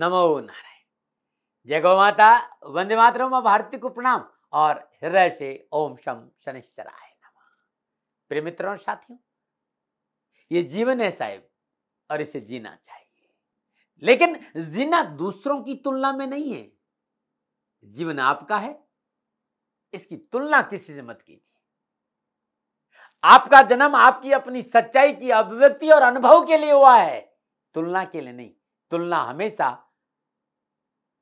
नमो नारायण जय गौ माता वंदे मातर माँ भारती को प्रणाम और हृदय से ओम शम शनिश्चराय प्रिय मित्रों और साथियों ये जीवन है साहेब और इसे जीना चाहिए लेकिन जीना दूसरों की तुलना में नहीं है जीवन आपका है इसकी तुलना किसी से मत कीजिए आपका जन्म आपकी अपनी सच्चाई की अभिव्यक्ति और अनुभव के लिए हुआ है तुलना के लिए नहीं तुलना हमेशा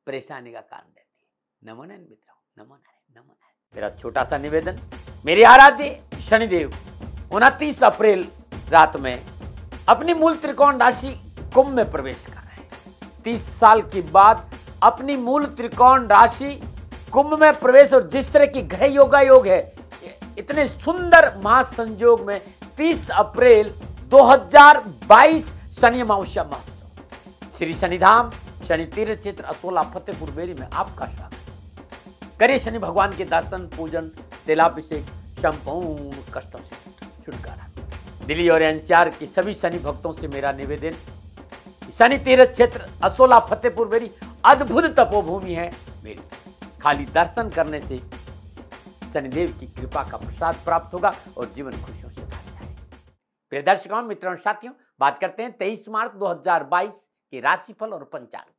परेशानी का कारण देती है नमो नारायण मित्रों नमो नारायण नमो नारायण मेरा छोटा सा निवेदन मेरी आराध्य शनिदेव उनतीस अप्रैल रात में अपनी मूल त्रिकोण राशि कुंभ में प्रवेश कर रहे हैं तीस साल के बाद अपनी मूल त्रिकोण राशि कुंभ में प्रवेश और जिस तरह की ग्रह योगा योग है इतने सुंदर महासंजोग में 30 अप्रैल 2022 शनि अमावस्या महोत्सव श्री शनिधाम शनि तीर्थ क्षेत्र असोला फतेहपुर बेरी में आपका स्वागत करिए शनि भगवान के दर्शन पूजन तेलाभिषेक संपूर्ण कष्टों से छुटकारा दिल्ली और एनसीआर के सभी शनि भक्तों से मेरा निवेदन शनि तीर्थ क्षेत्र असोला फतेहपुर बेरी अद्भुत तपोभूमि है मेरी खाली दर्शन करने से शनिदेव की कृपा का प्रसाद प्राप्त होगा और जीवन खुशियों से भर जाए प्रिय दर्शकों मित्रों साथियों बात करते हैं 23 मार्च 2022 के राशिफल और पंचांग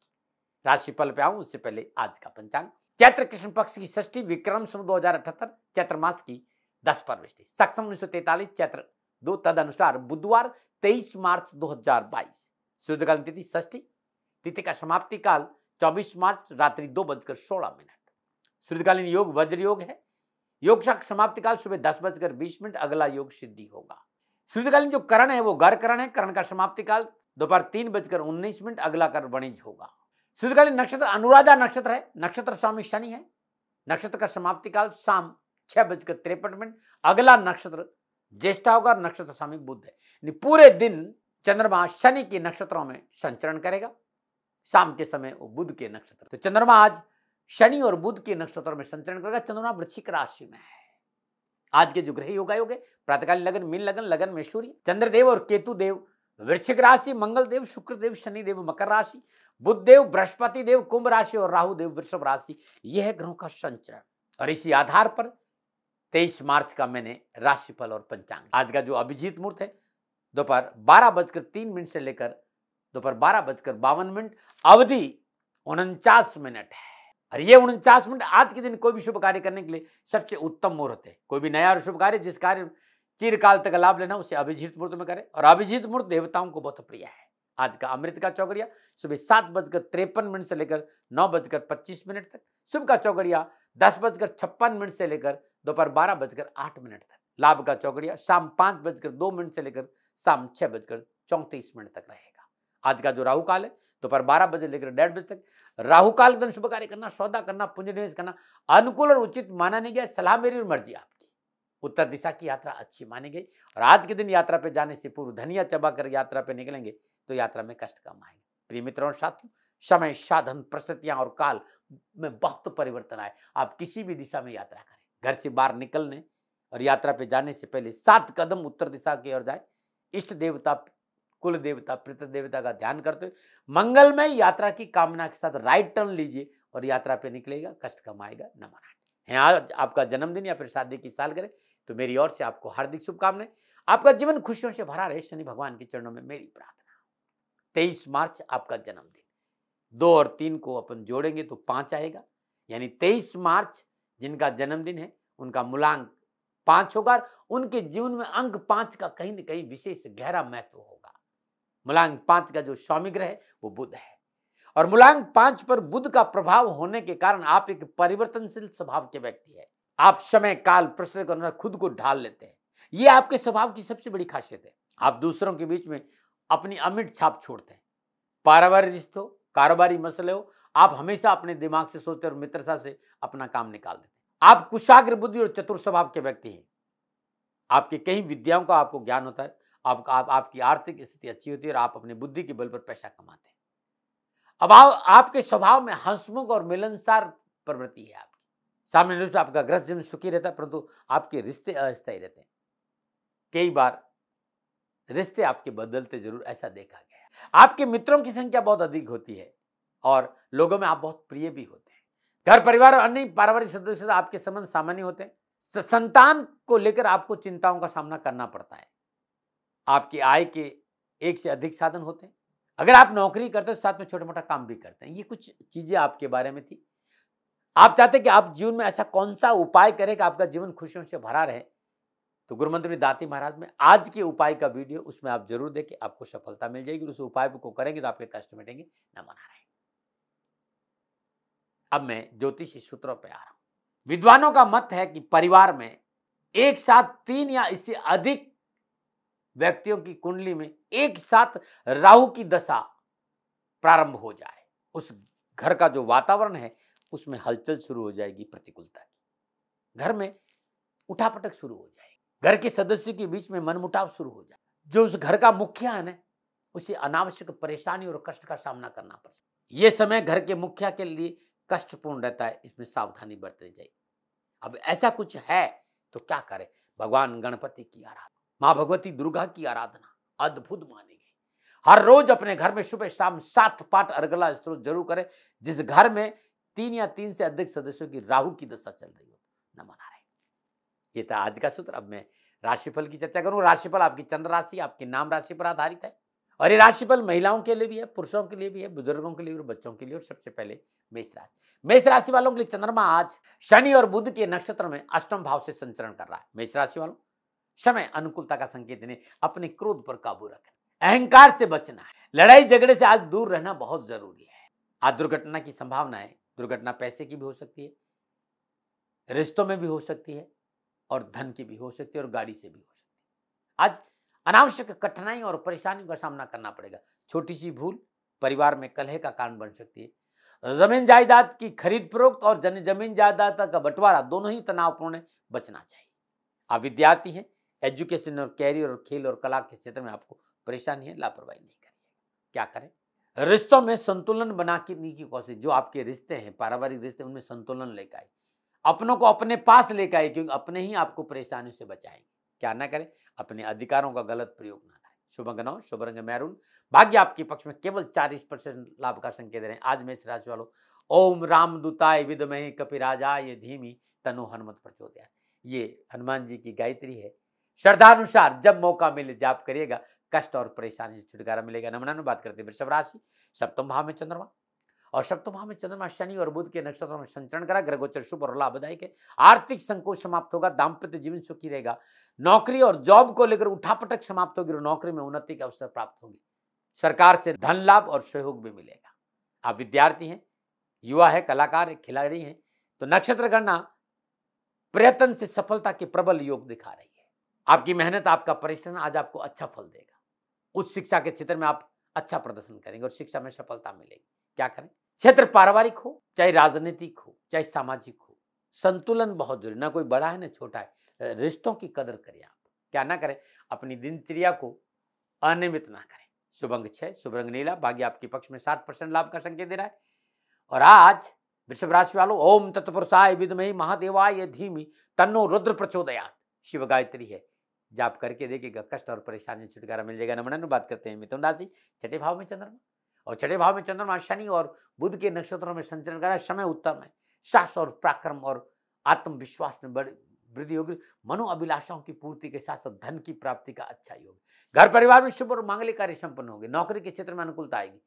राशिफल पे आऊं उससे पहले आज का पंचांग चैत्र कृष्ण पक्ष की षष्ठी विक्रम सम दो चैत्र मास की दस परविष्टि सक्षम उन्नीस चैत्र दो तद अनुसार बुधवार तेईस मार्च 2022 सूर्यकालीन तिथि षष्ठी तिथि का समाप्ति काल 24 मार्च रात्रि दो बजकर सोलह मिनट शुद्धकालीन योग वज्र योग है योग शाख समाप्ति काल सुबह दस बजकर बीस मिनट अगला योग सिद्धि होगा सूर्यकालीन जो करण है वो गर्भ करण है करण का समाप्ति काल दोपहर तीन बजकर उन्नीस मिनट अगला कर वणिज होगा सिद्धकालीन नक्षत्र अनुराधा नक्षत्र है नक्षत्र स्वामी शनि है नक्षत्र का समाप्ति काल शाम छह बजकर तिरपन मिनट अगला नक्षत्र ज्येष्ठा होगा और नक्षत्र स्वामी बुद्ध है यानी पूरे दिन चंद्रमा शनि के नक्षत्रों में संचरण करेगा शाम के समय वो बुद्ध के नक्षत्र तो चंद्रमा आज शनि और बुद्ध के नक्षत्रों में संचरण करेगा चंद्रमा वृश्चिक राशि में है आज के जो ग्रह आयोग है प्रातकालीन लगन मीन लगन लगन में सूर्य चंद्रदेव और केतु देव वृश्चिक राशि मंगलदेव शुक्रदेव शनिदेव मकर राशि बुद्धदेव बृहस्पति देव कुंभ राशि और देव वृषभ राशि यह है ग्रहों का संचरण और इसी आधार पर 23 मार्च का मैंने राशिफल और पंचांग आज का जो अभिजीत मुहूर्त है दोपहर बारह बजकर तीन मिनट से लेकर दोपहर बारह बजकर बावन मिनट अवधि उनचास मिनट है और ये उनचास मिनट आज के दिन कोई भी शुभ कार्य करने के लिए सबसे उत्तम मुहूर्त है कोई भी नया और शुभ कार्य जिस कार्य चिरकाल तक लाभ लेना उसे अभिजीत मुहूर्त में करें और अभिजीत मुहूर्त देवताओं को बहुत प्रिय है आज का अमृत का चौकड़िया सुबह सात बजकर तिरपन मिनट से लेकर नौ बजकर पच्चीस मिनट तक शुभ का चौकड़िया दस बजकर छप्पन मिनट से लेकर दोपहर बारह बजकर आठ मिनट तक लाभ का चौकड़िया शाम पाँच बजकर दो मिनट से लेकर शाम छः बजकर चौंतीस मिनट तक रहेगा आज का जो राहु काल है दोपहर बारह बजे लेकर डेढ़ बजे तक राहु काल के दिन शुभ कार्य करना सौदा करना पुण्य निवेश करना अनुकूल और उचित माना नहीं गया सलाह मेरी और मर्जी आप उत्तर दिशा की यात्रा अच्छी मानी गई और आज के दिन यात्रा पे जाने से पूर्व धनिया चबा कर यात्रा पे निकलेंगे तो यात्रा में कष्ट कम आएंगे प्रिय मित्रों और साथियों समय साधन परिस्थितियां और काल में बहुत परिवर्तन आए आप किसी भी दिशा में यात्रा करें घर से बाहर निकलने और यात्रा पे जाने से पहले सात कदम उत्तर दिशा की ओर जाए इष्ट देवता कुल देवता पृथ्व देवता का ध्यान करते हुए मंगलमय यात्रा की कामना के साथ राइट टर्न लीजिए और यात्रा पे निकलेगा कष्ट कमाएगा नमन आएगा या आज आपका जन्मदिन या फिर शादी की साल करें तो मेरी ओर से आपको हार्दिक शुभकामनाएं आपका जीवन खुशियों से भरा रहे शनि भगवान के चरणों में मेरी प्रार्थना तेईस मार्च आपका जन्मदिन दो और तीन को अपन जोड़ेंगे तो पाँच आएगा यानी तेईस मार्च जिनका जन्मदिन है उनका मूलांक पाँच होगा उनके जीवन में अंक पाँच का कहीं ना कहीं विशेष गहरा महत्व होगा मूलांक पाँच का जो स्वामी ग्रह है वो बुद्ध है और मूलांक पांच पर बुद्ध का प्रभाव होने के कारण आप एक परिवर्तनशील स्वभाव के व्यक्ति है आप समय काल प्रश्न के अनुसार खुद को ढाल लेते हैं ये आपके स्वभाव की सबसे बड़ी खासियत है आप दूसरों के बीच में अपनी अमिट छाप छोड़ते हैं पारिवारिक रिश्तों कारोबारी मसले हो आप हमेशा अपने दिमाग से सोचते और मित्रता से अपना काम निकाल देते आप कुशाग्र बुद्धि और चतुर स्वभाव के व्यक्ति हैं आपके कई विद्याओं का आपको ज्ञान होता है आपका आपकी आर्थिक स्थिति अच्छी होती है और आप अपनी बुद्धि के बल पर पैसा कमाते हैं अब आ, आपके स्वभाव में हंसमुख और मिलनसार प्रवृत्ति है आपकी सामने से आपका ग्रस्त जन्म सुखी रहता है परंतु आपके रिश्ते अस्थायी रहते हैं कई बार रिश्ते आपके बदलते जरूर ऐसा देखा गया आपके मित्रों की संख्या बहुत अधिक होती है और लोगों में आप बहुत प्रिय भी होते हैं घर परिवार और अन्य पारिवारिक सदस्यों से आपके संबंध सामान्य होते हैं तो संतान को लेकर आपको चिंताओं का सामना करना पड़ता है आपकी आय के एक से अधिक साधन होते हैं अगर आप नौकरी करते हो साथ में छोटा मोटा काम भी करते हैं ये कुछ चीज़ें आपके बारे में थी आप चाहते कि आप जीवन में ऐसा कौन सा उपाय करें कि आपका जीवन खुशियों से भरा रहे तो गुरुमंत्री दाती महाराज में आज के उपाय का वीडियो उसमें आप जरूर देखें आपको सफलता मिल जाएगी उस उपाय को करेंगे तो आपके कष्ट मिटेंगे न मना रहे अब मैं ज्योतिषी सूत्रों पर आ रहा हूं विद्वानों का मत है कि परिवार में एक साथ तीन या इससे अधिक व्यक्तियों की कुंडली में एक साथ राहु की दशा प्रारंभ हो जाए उस घर का जो वातावरण है उसमें हलचल शुरू हो जाएगी प्रतिकूलता की घर में उठापटक शुरू हो जाएगी घर के सदस्यों के बीच में मनमुटाव शुरू हो जाए जो उस घर का मुखिया है ना उसे अनावश्यक परेशानी और कष्ट का सामना करना पड़ सकता ये समय घर के मुखिया के लिए कष्टपूर्ण रहता है इसमें सावधानी बरतनी चाहिए अब ऐसा कुछ है तो क्या करें भगवान गणपति की आराधना माँ भगवती दुर्गा की आराधना अद्भुत मानी गई हर रोज अपने घर में सुबह शाम सात पाठ अर्गला स्त्रोत जरूर करें जिस घर में तीन या तीन से अधिक सदस्यों की राहु की दशा चल रही हो न मना रहे ये था आज का सूत्र अब मैं राशिफल की चर्चा करूँ राशिफल आपकी चंद्र राशि आपके नाम राशि पर आधारित है और ये राशिफल महिलाओं के लिए भी है पुरुषों के लिए भी है बुजुर्गों के लिए और बच्चों के लिए और सबसे पहले मेष राशि मेष राशि वालों के लिए चंद्रमा आज शनि और बुद्ध के नक्षत्र में अष्टम भाव से संचरण कर रहा है मेष राशि वालों समय अनुकूलता का संकेत देने अपने क्रोध पर काबू रखना अहंकार से बचना लड़ाई झगड़े से आज दूर रहना बहुत जरूरी है आज दुर्घटना की संभावना है दुर्घटना पैसे की भी हो सकती है रिश्तों में भी हो सकती है और धन की भी हो सकती है और गाड़ी से भी हो सकती है आज अनावश्यक कठिनाई और परेशानियों का सामना करना पड़ेगा छोटी सी भूल परिवार में कलह का कारण बन सकती है जमीन जायदाद की खरीद फरोख्त और जमीन जायदाद का बंटवारा दोनों ही तनावपूर्ण बचना चाहिए आप विद्यार्थी हैं एजुकेशन और कैरियर और खेल और कला के क्षेत्र में आपको परेशानी है लापरवाही नहीं करिए क्या करें रिश्तों में संतुलन बना के नहीं की कोशिश जो आपके रिश्ते हैं पारिवारिक रिश्ते उनमें संतुलन लेकर आए अपनों को अपने पास लेकर आए क्योंकि अपने ही आपको परेशानियों से बचाएंगे क्या ना करें अपने अधिकारों का गलत प्रयोग ना करें शुभ नौ शुभ रंग मैरून भाग्य आपके पक्ष में केवल चालीस परसेंट लाभ का संकेत रहे आज में इस राशि वालों ओम राम दुताय मही कपिराजा ये धीमी तनु हनुमत प्रचोदया ये हनुमान जी की गायत्री है श्रद्धानुसार जब मौका मिले जाप करिएगा कष्ट और परेशानी से छुटकारा मिलेगा नमनानु बात करते हैं वृषभ राशि सप्तम भाव में चंद्रमा और सप्तम भाव में चंद्रमा शनि और बुद्ध के नक्षत्रों में संचरण करा ग्रह गोचर शुभ और लाभदायक है आर्थिक संकोच समाप्त होगा दाम्पत्य जीवन सुखी रहेगा नौकरी और जॉब को लेकर उठापटक समाप्त होगी और नौकरी में उन्नति के अवसर प्राप्त होंगे सरकार से धन लाभ और सहयोग भी मिलेगा आप विद्यार्थी हैं युवा है कलाकार है खिलाड़ी हैं तो नक्षत्र गणना प्रयत्न से सफलता के प्रबल योग दिखा रही है आपकी मेहनत आपका परिश्रम आज आपको अच्छा फल देगा उच्च शिक्षा के क्षेत्र में आप अच्छा प्रदर्शन करेंगे और शिक्षा में सफलता मिलेगी क्या करें क्षेत्र पारिवारिक हो चाहे राजनीतिक हो चाहे सामाजिक हो संतुलन बहुत जरूरी ना कोई बड़ा है ना छोटा है रिश्तों की कदर करें आप क्या ना करें अपनी दिनचर्या को अनियमित ना करें शुभ अंग छः शुभ रंग नीला भाग्य आपके पक्ष में सात परसेंट लाभ का संकेत दे रहा है और आज वृषभ राशि वालों ओम तत्पुरुषाय विदमही महादेवाय धीमी तन्नो रुद्र प्रचोदयात शिव गायत्री है जाप करके देखिएगा कष्ट और परेशानी छुटकारा मिल जाएगा नमन बात करते हैं मिथुन राशि छठे भाव में चंद्रमा और छठे भाव में चंद्रमा शनि और बुद्ध के नक्षत्रों में संचरण करा समय उत्तम है शास और पराक्रम और आत्मविश्वास में बड़े वृद्धि होगी मनो अभिलाषाओं की पूर्ति के साथ साथ धन की प्राप्ति का अच्छा योग घर परिवार में शुभ और मांगलिक कार्य संपन्न होंगे नौकरी के क्षेत्र में अनुकूलता आएगी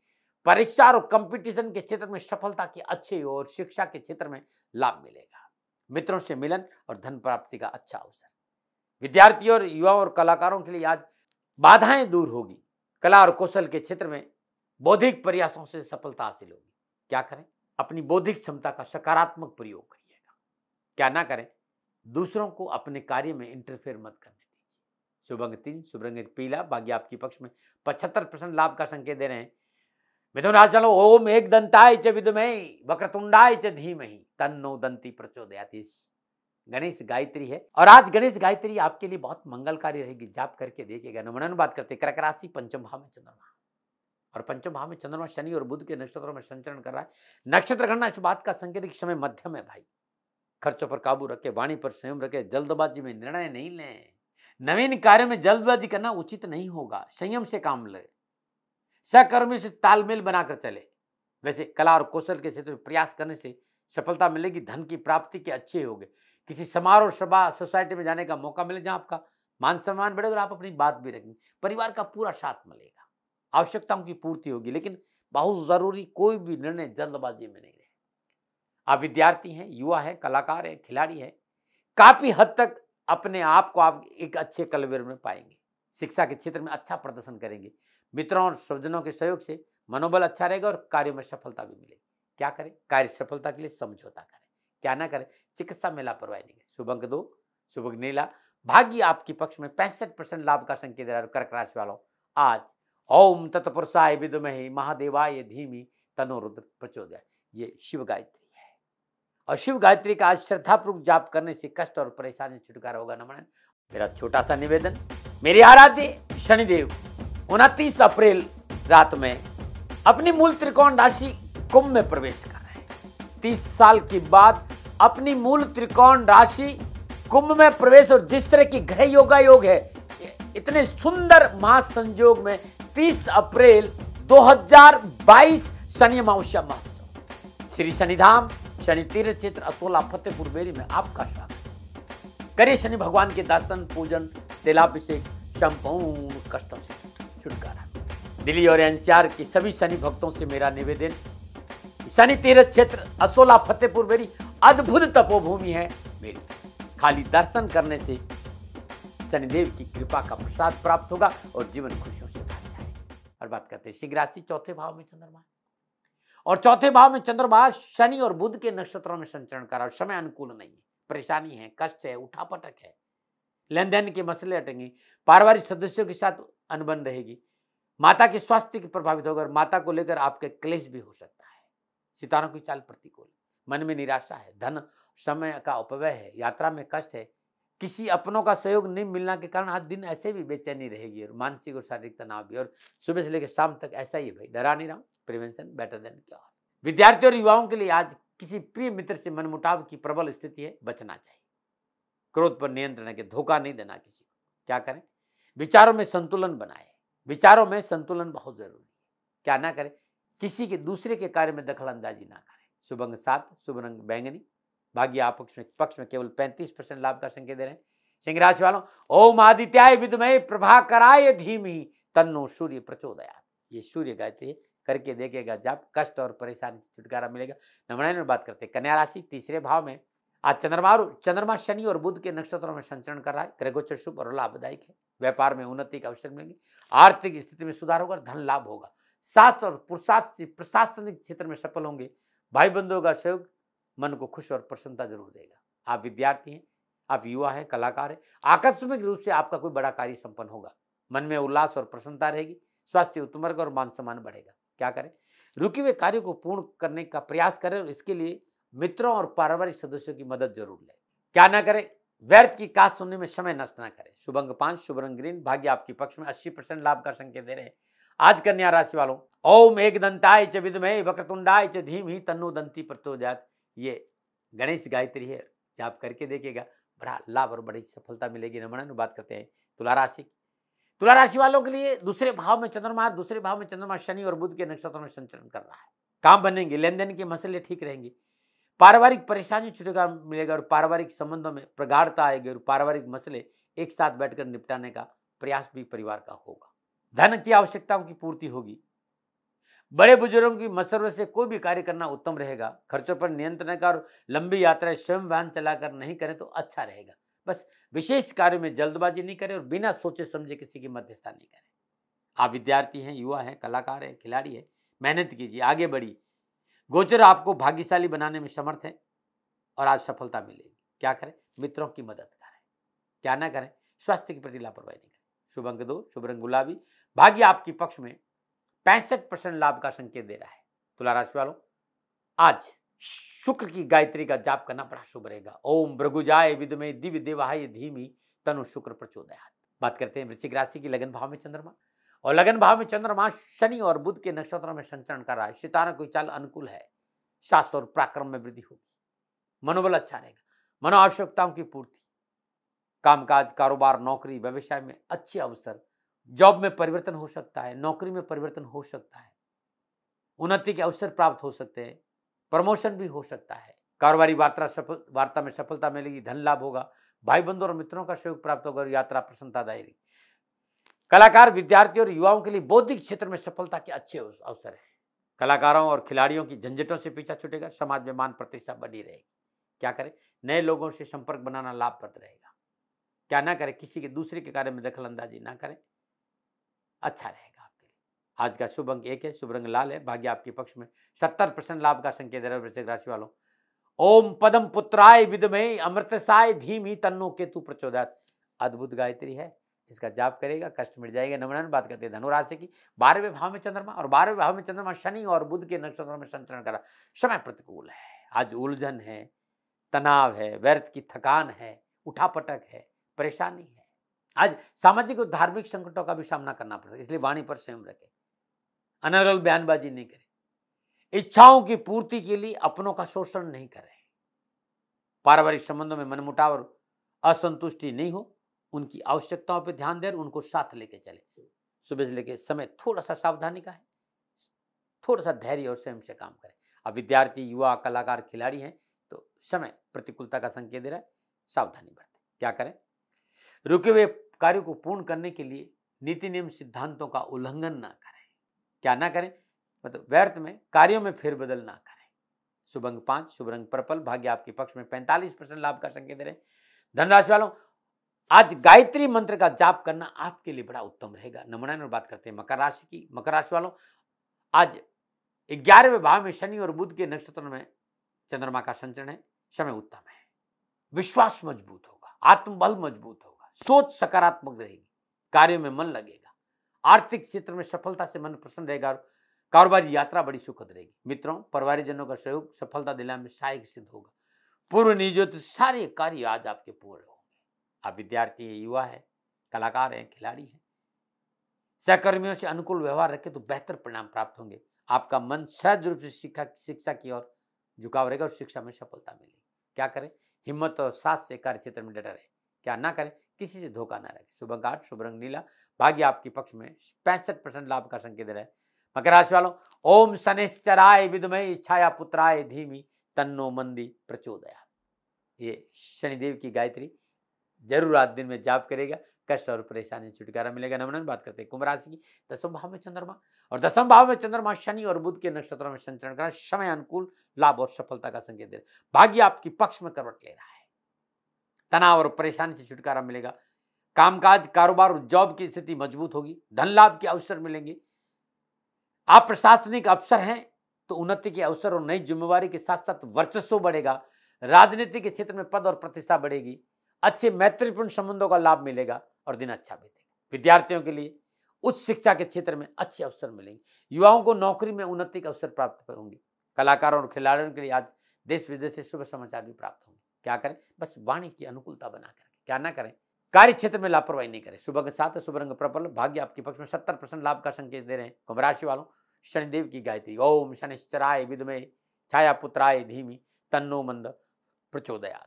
परीक्षा और कंपटीशन के क्षेत्र में सफलता के अच्छे योग और शिक्षा के क्षेत्र में लाभ मिलेगा मित्रों से मिलन और धन प्राप्ति का अच्छा अवसर विद्यार्थियों और युवाओं और कलाकारों के लिए आज बाधाएं दूर होगी कला और कौशल के क्षेत्र में बौद्धिक प्रयासों से सफलता हासिल होगी क्या करें अपनी बौद्धिक क्षमता का सकारात्मक प्रयोग करिएगा क्या ना करें दूसरों को अपने कार्य में इंटरफेयर मत करने दीजिए शुभंग तीन शुभरंग पीला भाग्य आपके पक्ष में पचहत्तर परसेंट लाभ का संकेत दे रहे हैं मिथुन राशि ओम एक दंताय च विदुमय वक्रतुंडाय च धीमहि तन्नो दंती प्रचोदयाति गणेश गायत्री है और आज गणेश गायत्री आपके लिए बहुत मंगलकारी रहेगी जाप करके देखिएगा नमन बात करते कर्क राशि पंचम भाव में चंद्रमा और पंचम भाव में चंद्रमा शनि और बुद्ध के नक्षत्रों में संचरण कर रहा है नक्षत्र गणना इस बात का संकेत समय मध्यम है भाई खर्चों पर काबू रखे वाणी पर संयम रखे जल्दबाजी में निर्णय नहीं लें नवीन कार्य में जल्दबाजी करना उचित नहीं होगा संयम से काम ले सहकर्मी से तालमेल बनाकर चले वैसे कला और कौशल के क्षेत्र में प्रयास करने से सफलता मिलेगी धन की प्राप्ति के अच्छे होंगे किसी समारोह सभा सोसाइटी में जाने का मौका मिले जहाँ आपका मान सम्मान बढ़ेगा और आप अपनी बात भी रखेंगे परिवार का पूरा साथ मिलेगा आवश्यकताओं की पूर्ति होगी लेकिन बहुत ज़रूरी कोई भी निर्णय जल्दबाजी में नहीं रहे आप विद्यार्थी हैं युवा हैं कलाकार हैं खिलाड़ी हैं काफ़ी हद तक अपने आप को आप एक अच्छे कलवेर में पाएंगे शिक्षा के क्षेत्र में अच्छा प्रदर्शन करेंगे मित्रों और स्वजनों के सहयोग से मनोबल अच्छा रहेगा और कार्य में सफलता भी मिलेगी क्या करें कार्य सफलता के लिए समझौता करें क्या ना करें चिकित्सा में लापरवाही नहीं करें शुभ अंक दो शुभ अंक नीला भाग्य आपके पक्ष में पैंसठ परसेंट लाभ का संकेत दे रहा है कर्क राशि वालों आज ओम तत्पुरुषाय विदुमहि महादेवाय धीमी तनोरुद्र प्रचोदय ये शिव गायत्री है और शिव गायत्री का आज श्रद्धापूर्वक जाप करने से कष्ट और परेशानी छुटकारा होगा नमन मेरा छोटा सा निवेदन मेरे आराध्य शनिदेव उनतीस अप्रैल रात में अपनी मूल त्रिकोण राशि कुंभ में प्रवेश कर रहे हैं तीस साल के बाद अपनी मूल त्रिकोण राशि कुंभ में प्रवेश और जिस तरह की ग्रह योगा योग है इतने सुंदर संयोग में 30 अप्रैल 2022 शनि अमावस्या महोत्सव श्री शनिधाम शनि तीर्थ क्षेत्र असोला फतेहपुर बेरी में आपका स्वागत करिए शनि भगवान के दर्शन पूजन तेलाभिषेक संपूर्ण कष्टों से छुटकारा दिल्ली और एनसीआर के सभी शनि भक्तों से मेरा निवेदन शनि तीर्थ क्षेत्र असोला फतेहपुर मेरी अद्भुत तपोभूमि है मेरी खाली दर्शन करने से शनिदेव की कृपा का प्रसाद प्राप्त होगा और जीवन खुशियों से भर जाएगा और बात करते हैं शीघ्र राशि चौथे भाव में चंद्रमा और चौथे भाव में चंद्रमा शनि और बुध के नक्षत्रों में संचरण कर और समय अनुकूल नहीं है परेशानी है कष्ट है उठापटक है लेन देन के मसले अटेंगे पारिवारिक सदस्यों के साथ अनबन रहेगी माता के स्वास्थ्य प्रभावित होगा और माता को लेकर आपके क्लेश भी हो सकता है सितारों की चाल प्रतिकूल मन में निराशा है धन समय का अपव्यय है यात्रा में कष्ट है किसी अपनों का सहयोग नहीं मिलने के कारण आज दिन ऐसे भी बेचैनी रहेगी और मानसिक और शारीरिक तनाव भी और सुबह से लेकर शाम तक ऐसा ही है भाई डरा नहीं रहा हूँ प्रिवेंशन बेटर देन क्या विद्यार्थी और युवाओं के लिए आज किसी प्रिय मित्र से मनमुटाव की प्रबल स्थिति है बचना चाहिए क्रोध पर नियंत्रण है कि धोखा नहीं देना किसी को क्या करें विचारों में संतुलन बनाए विचारों में संतुलन बहुत जरूरी है क्या ना करें किसी के दूसरे के कार्य में अंदाजी ना करें शुभ अंग सात शुभ रंग बैंगनी भाग्य आप में पक्ष में केवल पैंतीस परसेंट लाभ का संकेत दे रहे हैं सिंह राशि वालों ओम आदित्याय विदमय प्रभा कराय धीम ही तन्नो सूर्य प्रचोदया ये सूर्य गायत्री करके देखेगा जब कष्ट और परेशानी से छुटकारा मिलेगा नवरायण में बात करते हैं कन्या राशि तीसरे भाव में आज चंद्रमा चंद्रमा शनि और बुद्ध के नक्षत्रों में संचरण कर रहा है ग्रहगोचर शुभ और लाभदायक है व्यापार में उन्नति का अवसर मिलेंगे आर्थिक स्थिति में सुधार होगा धन लाभ होगा शास्त्र और पुरुषास्त्र प्रशासनिक क्षेत्र में सफल होंगे भाई बंधुओं का सहयोग मन को खुश और प्रसन्नता जरूर देगा आप विद्यार्थी हैं आप युवा हैं कलाकार हैं आकस्मिक रूप से आपका कोई बड़ा कार्य संपन्न होगा मन में उल्लास और प्रसन्नता रहेगी स्वास्थ्य उत्तम और मान सम्मान बढ़ेगा क्या करें रुके हुए कार्य को पूर्ण करने का प्रयास करें और इसके लिए मित्रों और पारिवारिक सदस्यों की मदद जरूर लें क्या ना करें व्यर्थ की काश सुनने में समय नष्ट ना करें शुभंग पांच शुभ रंग ग्रीन भाग्य आपके पक्ष में अस्सी परसेंट लाभ का संकेत दे रहे हैं आज कन्या राशि वालों ओम एक दंताय च विदमय वक्रतुंडाय च धीम ही तन्नो दंती प्रत्योजात ये गणेश गायत्री है जाप करके देखिएगा बड़ा लाभ और बड़ी सफलता मिलेगी नमन बात करते हैं तुला राशि तुला राशि वालों के लिए दूसरे भाव में चंद्रमा दूसरे भाव में चंद्रमा शनि और बुद्ध के नक्षत्रों में संचरण कर रहा है काम बनेंगे लेन देन के मसले ठीक रहेंगे पारिवारिक परेशानी छुटकार मिलेगा और पारिवारिक संबंधों में प्रगाढ़ता आएगी और पारिवारिक मसले एक साथ बैठकर निपटाने का प्रयास भी परिवार का होगा धन की आवश्यकताओं की पूर्ति होगी बड़े बुजुर्गों की मसरत से कोई भी कार्य करना उत्तम रहेगा खर्चों पर नियंत्रण का और लंबी यात्राएं स्वयं वाहन चलाकर नहीं करें तो अच्छा रहेगा बस विशेष कार्य में जल्दबाजी नहीं करें और बिना सोचे समझे किसी की मध्यस्था नहीं करें आप विद्यार्थी हैं युवा हैं कलाकार हैं खिलाड़ी हैं मेहनत कीजिए आगे बढ़िए गोचर आपको भाग्यशाली बनाने में समर्थ है और आज सफलता मिलेगी क्या करें मित्रों की मदद करें क्या ना करें स्वास्थ्य के प्रति लापरवाही नहीं करें शुभ अंक दो शुभ रंग गुलाबी भाग्य आपके पक्ष में पैंसठ परसेंट लाभ का संकेत दे रहा है तुला राशि वालों आज शुक्र की गायत्री का जाप करना बड़ा शुभ रहेगा ओम भृगुजाय विदमे दिव्य देवाय धीमी तनु शुक्र प्रचोदयात बात करते हैं वृश्चिक राशि की लगन भाव में चंद्रमा और लगन भाव में चंद्रमा शनि और बुद्ध के नक्षत्रों में संचरण कर रहा है सितारा की चाल अनुकूल है शास्त्र और पराक्रम में वृद्धि होगी मनोबल अच्छा रहेगा मनो आवश्यकताओं की पूर्ति कामकाज कारोबार नौकरी व्यवसाय में अच्छे अवसर जॉब में परिवर्तन हो सकता है नौकरी में परिवर्तन हो सकता है उन्नति के अवसर प्राप्त हो सकते हैं प्रमोशन भी हो सकता है कारोबारी वार्ता सफल वार्ता में सफलता मिलेगी धन लाभ होगा भाई बंधु और मित्रों का सहयोग प्राप्त होगा और यात्रा दायरी कलाकार विद्यार्थियों और युवाओं के लिए बौद्धिक क्षेत्र में सफलता के अच्छे अवसर हैं कलाकारों और खिलाड़ियों की झंझटों से पीछा छूटेगा समाज में मान प्रतिष्ठा बनी रहेगी क्या करें नए लोगों से संपर्क बनाना लाभप्रद रहेगा क्या ना करें किसी के दूसरे के कार्य में दखल अंदाजी ना करें अच्छा रहेगा आपके लिए आज का शुभ अंक एक है शुभ रंग लाल है भाग्य आपके पक्ष में सत्तर परसेंट लाभ का संकेत है वृश्चिक राशि वालों ओम पदम पुत्राय विदमय साय धीम ही तन्नो केतु प्रचोदात अद्भुत गायत्री है इसका जाप करेगा कष्ट मिट जाएगा नमन बात करते हैं धनुराशि की बारहवें भाव में चंद्रमा और बारहवें भाव में चंद्रमा शनि और बुद्ध के नक्षत्रों में संचरण करा समय प्रतिकूल है आज उलझन है तनाव है व्यर्थ की थकान है उठापटक है परेशानी है आज सामाजिक और धार्मिक संकटों का भी सामना करना पड़ता है इसलिए वाणी पर स्वयं रखें अनर्गल बयानबाजी नहीं करें इच्छाओं की पूर्ति के लिए अपनों का शोषण नहीं करें पारिवारिक संबंधों में मनमुटाव और असंतुष्टि नहीं हो उनकी आवश्यकताओं पर ध्यान दें उनको साथ लेके चले सुबह से लेके समय थोड़ा सा सावधानी का है थोड़ा सा धैर्य और स्वयं से काम करें अब विद्यार्थी युवा कलाकार खिलाड़ी हैं तो समय प्रतिकूलता का संकेत दे रहा है सावधानी बरतें क्या करें रुके हुए कार्य को पूर्ण करने के लिए नीति नियम सिद्धांतों का उल्लंघन ना करें क्या ना करें मतलब व्यर्थ में कार्यों में फेरबदल ना करें शुभ पांच शुभरंग शुभ रंग पर्पल भाग्य आपके पक्ष में पैंतालीस परसेंट लाभ का संकेत रहे धनराशि वालों आज गायत्री मंत्र का जाप करना आपके लिए बड़ा उत्तम रहेगा नमनायन और बात करते हैं मकर राशि की मकर राशि वालों आज ग्यारहवें भाव में शनि और बुध के नक्षत्र में चंद्रमा का संचरण है समय उत्तम है विश्वास मजबूत होगा आत्मबल मजबूत होगा सोच सकारात्मक रहेगी कार्यों में मन लगेगा आर्थिक क्षेत्र में सफलता से मन प्रसन्न रहेगा और कारोबारी यात्रा बड़ी सुखद रहेगी मित्रों परिवारजनों का सहयोग सफलता दिलाने में सहायक सिद्ध होगा पूर्व नियोजित सारे कार्य आज आपके पूर्ण होंगे आप विद्यार्थी हैं युवा है कलाकार हैं खिलाड़ी हैं सहकर्मियों से अनुकूल व्यवहार रखें तो बेहतर परिणाम प्राप्त होंगे आपका मन सहज रूप से शिक्षा शिक्षा की ओर झुकाव रहेगा और शिक्षा में सफलता मिलेगी क्या करें हिम्मत और साथ से कार्य क्षेत्र में डटा रहे क्या ना करें किसी से धोखा ना रखें शुभ आठ शुभ रंग नीला भाग्य आपके पक्ष में पैंसठ परसेंट लाभ का संकेत रहे मकर राशि वालों ओम शनिश्चराय विदमय छाया पुत्राय धीमी तन्नो मंदी प्रचोदया ये शनिदेव की गायत्री जरूर आज दिन में जाप करेगा कष्ट और परेशानी छुटकारा मिलेगा नमन बात करते हैं कुंभ राशि की दसम भाव में चंद्रमा और दसम भाव में चंद्रमा शनि और बुद्ध के नक्षत्रों में संचरण करना समय अनुकूल लाभ और सफलता का संकेत दे रहा है भाग्य आपकी पक्ष में करवट ले रहा है तनाव और परेशानी से छुटकारा मिलेगा कामकाज कारोबार और जॉब की स्थिति मजबूत होगी धन लाभ के अवसर मिलेंगे आप प्रशासनिक अवसर हैं तो उन्नति के अवसर और नई जिम्मेवारी के साथ साथ वर्चस्व बढ़ेगा राजनीति के क्षेत्र में पद और प्रतिष्ठा बढ़ेगी अच्छे मैत्रीपूर्ण संबंधों का लाभ मिलेगा और दिन अच्छा बीतेगा विद्यार्थियों के लिए उच्च शिक्षा के क्षेत्र में अच्छे अवसर मिलेंगे युवाओं को नौकरी में उन्नति के अवसर प्राप्त होंगे कलाकारों और खिलाड़ियों के लिए आज देश विदेश से शुभ समाचार भी प्राप्त होंगे क्या करें बस वाणी की अनुकूलता बना करें क्या ना करें कार्य क्षेत्र में लापरवाही नहीं करें सुबह के साथ शुभ रंग प्रबल भाग्य आपके पक्ष में सत्तर परसेंट लाभ का संकेत दे रहे हैं कुंभ राशि वालों शनिदेव की गायत्री ओम शनिश्चराय विदमे छाया पुत्राय धीमी तन्नो मंद प्रचोदया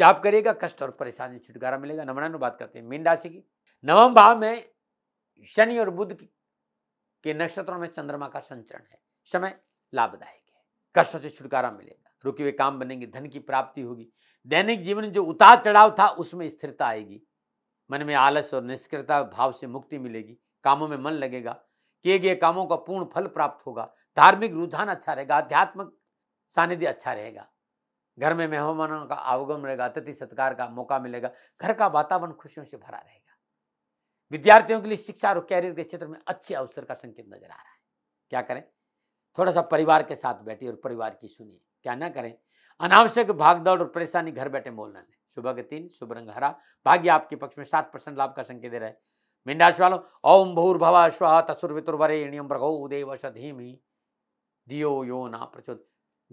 जाप करेगा कष्ट और परेशानी छुटकारा मिलेगा बात करते हैं मीन राशि की नवम भाव में शनि और बुद्ध के नक्षत्रों में चंद्रमा का संचरण है समय लाभदायक है कष्ट से छुटकारा मिलेगा रुके हुए काम बनेंगे धन की प्राप्ति होगी दैनिक जीवन जो उतार चढ़ाव था उसमें स्थिरता आएगी मन में आलस और निष्क्रियता भाव से मुक्ति मिलेगी कामों में मन लगेगा किए गए कामों का पूर्ण फल प्राप्त होगा धार्मिक रुझान अच्छा रहेगा आध्यात्मिक सानिध्य अच्छा रहेगा घर में मेहमानों का आवागमन रहेगा अतिथि सत्कार का मौका मिलेगा घर का वातावरण खुशियों से भरा रहेगा विद्यार्थियों के लिए शिक्षा और कैरियर के क्षेत्र में अच्छे अवसर का संकेत नजर आ रहा है क्या करें थोड़ा सा परिवार के साथ बैठिए और परिवार की सुनिए क्या ना करें अनावश्यक भागदौड़ और परेशानी घर बैठे मोल न लें सुबह के तीन शुभ रंग हरा भाग्य आपके पक्ष में सात परसेंट लाभ का संकेत दे रहे है मीन राशि वालों ओम भूर श्व तसुर्वितुर्वरेण्यम उदेव दियो यो ना प्रचोद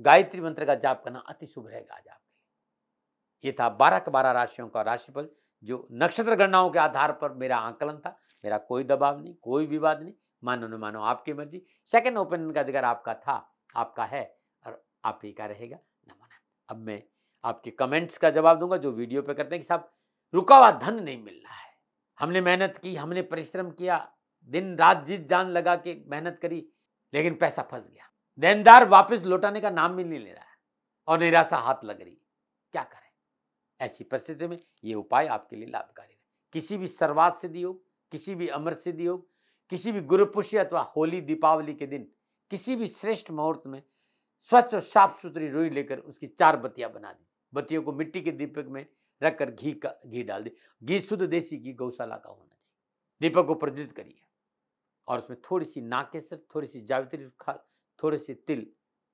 गायत्री मंत्र का जाप करना अति शुभ रहेगा आज आपके लिए ये था बारह के बारह राशियों का राशिफल जो नक्षत्र गणनाओं के आधार पर मेरा आंकलन था मेरा कोई दबाव नहीं कोई विवाद नहीं मानो न मानो आपकी मर्जी सेकेंड ओपिनियन का अधिकार आपका था आपका है आप ही का रहेगा नमन अब मैं आपके कमेंट्स का जवाब दूंगा जो वीडियो पे करते हैं कि साहब रुका हुआ धन नहीं मिल रहा है हमने मेहनत की हमने परिश्रम किया दिन रात जीत जान लगा के मेहनत करी लेकिन पैसा फंस गया देनदार वापस लौटाने का नाम भी नहीं ले रहा है और निराशा हाथ लग रही क्या करें ऐसी परिस्थिति में ये उपाय आपके लिए लाभकारी है किसी भी सर्वात सिद्धि योग किसी भी अमर सिद्धि योग किसी भी गुरुपुष्य अथवा होली दीपावली के दिन किसी भी श्रेष्ठ मुहूर्त में स्वच्छ और साफ सुथरी रुई लेकर उसकी चार बत्तियां बना दी बत्तियों को मिट्टी के दीपक में रखकर घी का घी डाल दी घी शुद्ध देसी घी गौशाला का होना चाहिए दीपक को प्रज्वलित करिए और उसमें थोड़ी सी नाकेसर थोड़ी सी जावित्री थोड़े सी तिल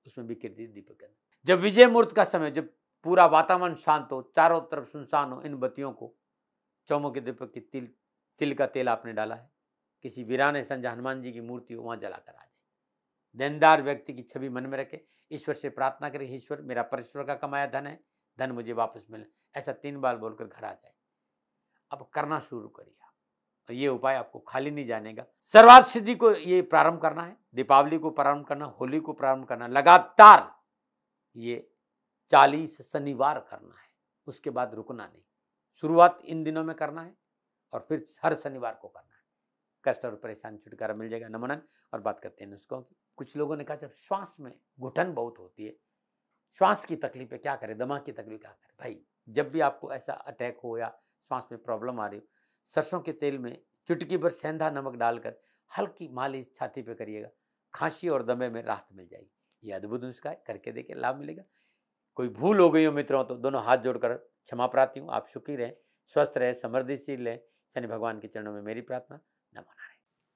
उसमें बिखेर दी दीपक के जब विजय मुहूर्त का समय जब पूरा वातावरण शांत हो चारों तरफ सुनसान हो इन बत्तियों को चौमो के दीपक की तिल तिल का तेल आपने डाला है किसी वीरान संजय हनुमान जी की मूर्ति हो वहाँ जलाकर आ जाए देनदार व्यक्ति की छवि मन में रखें ईश्वर से प्रार्थना करें ईश्वर मेरा परेश्वर का कमाया धन है धन मुझे वापस मिले ऐसा तीन बार बोलकर घर आ जाए अब करना शुरू करिए आप और ये उपाय आपको खाली नहीं जानेगा सर्वार्थ सिद्धि को ये प्रारंभ करना है दीपावली को प्रारंभ करना होली को प्रारंभ करना लगातार ये चालीस शनिवार करना है उसके बाद रुकना नहीं शुरुआत इन दिनों में करना है और फिर हर शनिवार को करना है कष्ट और परेशान छुटकारा मिल जाएगा नमनन और बात करते हैं नुस्खों की कुछ लोगों ने कहा जब श्वास में घुटन बहुत होती है श्वास की तकलीफ है क्या करें दमा की तकलीफ क्या करें भाई जब भी आपको ऐसा अटैक हो या श्वास में प्रॉब्लम आ रही हो सरसों के तेल में चुटकी भर सेंधा नमक डालकर हल्की मालिश छाती पे करिएगा खांसी और दमे में राहत मिल जाएगी ये अद्भुत नुस्खा है करके देखिए लाभ मिलेगा कोई भूल हो गई हो मित्रों तो दोनों हाथ जोड़कर क्षमा प्रार्थी हूँ आप सुखी रहें स्वस्थ रहें समृद्धिशील रहें शनि भगवान के चरणों में मेरी प्रार्थना नमो नारायण